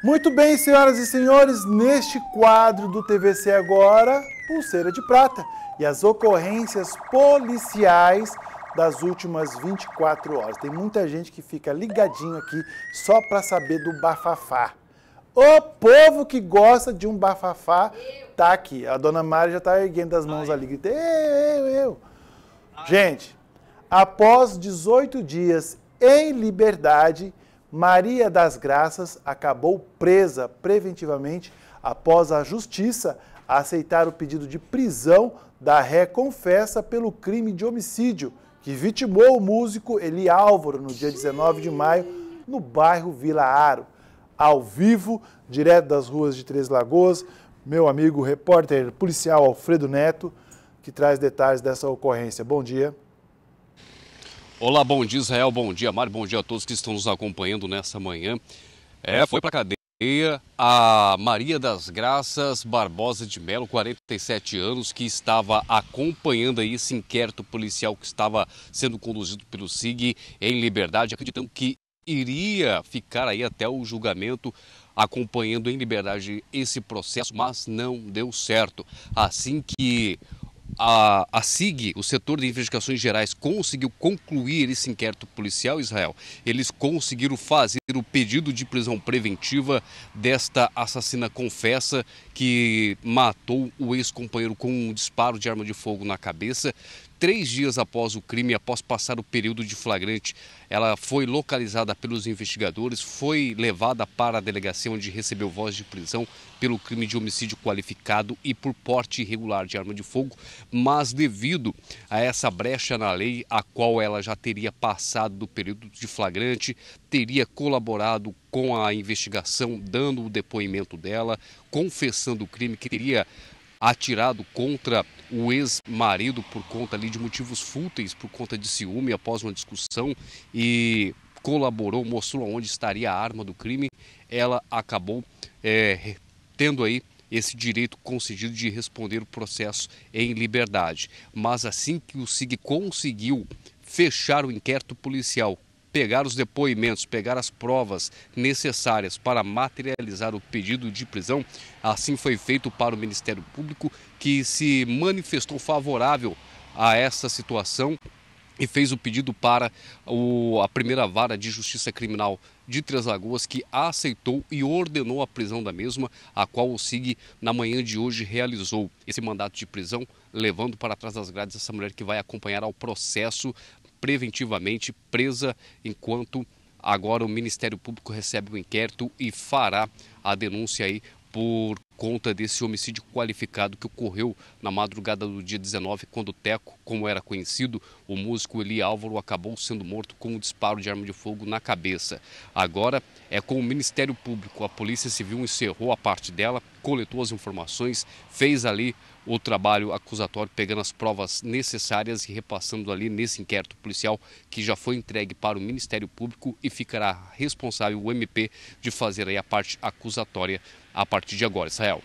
Muito bem, senhoras e senhores, neste quadro do TVC Agora, Pulseira de Prata e as ocorrências policiais das últimas 24 horas. Tem muita gente que fica ligadinho aqui só para saber do bafafá. O povo que gosta de um bafafá tá aqui. A dona Mari já tá erguendo as mãos ali, gritando: eu, eu, Gente, após 18 dias em liberdade, Maria das Graças acabou presa preventivamente após a justiça aceitar o pedido de prisão da ré confessa pelo crime de homicídio que vitimou o músico Eli Álvaro no dia 19 de maio no bairro Vila Aro. Ao vivo, direto das ruas de Três Lagoas, meu amigo repórter policial Alfredo Neto, que traz detalhes dessa ocorrência. Bom dia. Olá, bom dia Israel, bom dia Mário, bom dia a todos que estão nos acompanhando nessa manhã. É, foi para cadeia a Maria das Graças Barbosa de Melo, 47 anos, que estava acompanhando aí esse inquérito policial que estava sendo conduzido pelo SIG em liberdade, acreditando que iria ficar aí até o julgamento acompanhando em liberdade esse processo, mas não deu certo. Assim que a, a SIG, o setor de investigações gerais, conseguiu concluir esse inquérito policial, Israel. Eles conseguiram fazer o pedido de prisão preventiva desta assassina confessa que matou o ex-companheiro com um disparo de arma de fogo na cabeça. Três dias após o crime, após passar o período de flagrante, ela foi localizada pelos investigadores, foi levada para a delegacia onde recebeu voz de prisão pelo crime de homicídio qualificado e por porte irregular de arma de fogo, mas devido a essa brecha na lei, a qual ela já teria passado do período de flagrante, teria colaborado com a investigação, dando o depoimento dela, confessando do crime, que teria atirado contra o ex-marido por conta ali de motivos fúteis, por conta de ciúme após uma discussão e colaborou, mostrou onde estaria a arma do crime, ela acabou é, tendo aí esse direito concedido de responder o processo em liberdade. Mas assim que o SIG conseguiu fechar o inquérito policial pegar os depoimentos, pegar as provas necessárias para materializar o pedido de prisão. Assim foi feito para o Ministério Público, que se manifestou favorável a essa situação e fez o pedido para o, a primeira vara de justiça criminal de Três Lagoas, que aceitou e ordenou a prisão da mesma, a qual o SIG, na manhã de hoje, realizou esse mandato de prisão, levando para trás das grades essa mulher que vai acompanhar ao processo preventivamente presa, enquanto agora o Ministério Público recebe o inquérito e fará a denúncia aí por conta desse homicídio qualificado que ocorreu na madrugada do dia 19, quando o Teco, como era conhecido, o músico Eli Álvaro acabou sendo morto com um disparo de arma de fogo na cabeça. Agora é com o Ministério Público. A Polícia Civil encerrou a parte dela, coletou as informações, fez ali o trabalho acusatório, pegando as provas necessárias e repassando ali nesse inquérito policial que já foi entregue para o Ministério Público e ficará responsável o MP de fazer aí a parte acusatória a partir de agora. Israel.